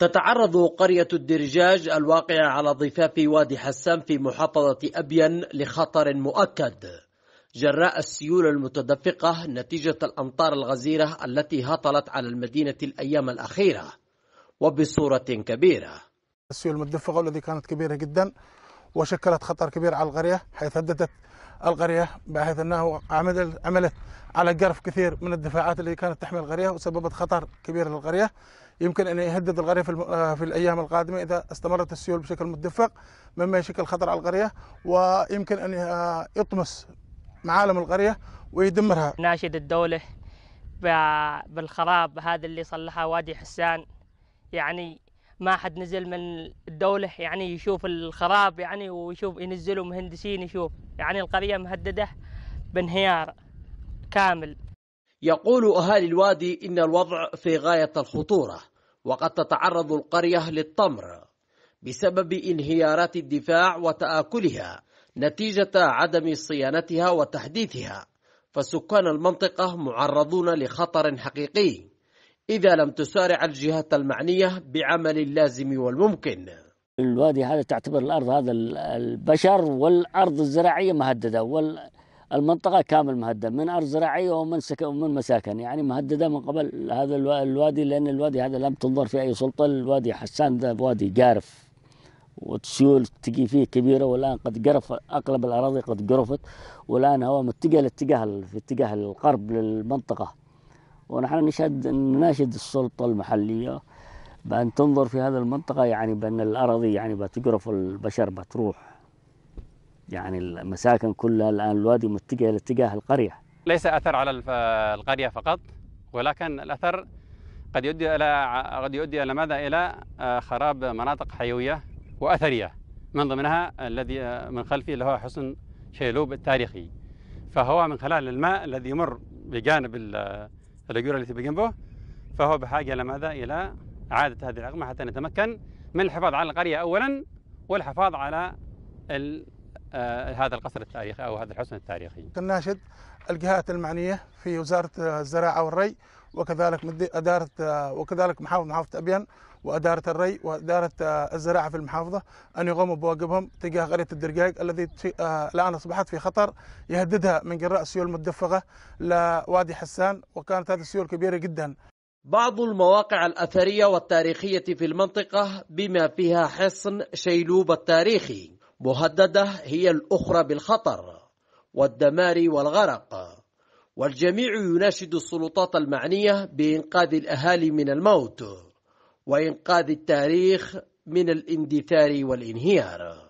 تتعرض قرية الدرجاج الواقعة على ضفاف وادي حسان في محافظة أبين لخطر مؤكد جراء السيول المتدفقة نتيجة الأمطار الغزيرة التي هطلت على المدينة الأيام الأخيرة وبصورة كبيرة السيول المتدفقة والذي كانت كبيرة جدا وشكلت خطر كبير على القرية حيث هددت القرية بحيث أنه عملت على جرف كثير من الدفاعات التي كانت تحمي القرية وسببت خطر كبير للقرية يمكن أن يهدد القرية آه، في الأيام القادمة إذا استمرت السيول بشكل متدفق مما يشكل خطر على القرية ويمكن أن آه، يطمس معالم القرية ويدمرها ناشد الدولة بالخراب هذا اللي صلحها وادي حسان يعني ما حد نزل من الدولة يعني يشوف الخراب يعني ويشوف ينزلوا مهندسين يشوف يعني القرية مهددة بانهيار كامل يقول أهالي الوادي إن الوضع في غاية الخطورة وقد تتعرض القرية للطمر بسبب انهيارات الدفاع وتآكلها نتيجة عدم صيانتها وتحديثها فسكان المنطقة معرضون لخطر حقيقي إذا لم تسارع الجهات المعنية بعمل اللازم والممكن الوادي هذا تعتبر الأرض هذا البشر والأرض الزراعية مهددة وال المنطقة كامل مهدد من أرض زراعية ومن سكن ومن مساكن يعني مهددة من قبل هذا الوادي لأن الوادي هذا لم تنظر في أي سلطة الوادي حسان ده وادي جارف والسيول تجي فيه كبيرة والآن قد قرف أغلب الأراضي قد قرفت والآن هو متجه الاتجاه في اتجاه القرب للمنطقة ونحن نشهد نناشد السلطة المحلية بأن تنظر في هذه المنطقة يعني بأن الأراضي يعني بتقرف البشر بتروح يعني المساكن كلها الآن الوادي متجهة لاتجاه القرية ليس أثر على القرية فقط ولكن الأثر قد يؤدي إلى قد يؤدي إلى ماذا؟ إلى آه، خراب مناطق حيوية وأثرية من ضمنها الذي آه، من خلفي اللي هو حصن شيلوب التاريخي فهو من خلال الماء الذي يمر بجانب آه، الأجور التي بجنبه فهو بحاجة إلى ماذا؟ إلى إعادة هذه الاغمه حتى نتمكن من الحفاظ على القرية أولا والحفاظ على آه، هذا القصر التاريخي او هذا الحصن التاريخي. كناشد الجهات المعنيه في وزاره الزراعه والري وكذلك اداره آه، وكذلك محافظ محافظه ابين واداره الري واداره آه، الزراعه في المحافظه ان يقوموا بواجبهم تجاه قريه الدرقايق الذي الان اصبحت في خطر يهددها من جراء السيول المدفقه لوادي حسان وكانت هذه السيول كبيره جدا. بعض المواقع الأثرية والتاريخية في المنطقة بما فيها حصن شيلوب التاريخي مهددة هي الأخرى بالخطر والدمار والغرق والجميع يناشد السلطات المعنية بإنقاذ الأهالي من الموت وإنقاذ التاريخ من الاندثار والانهيار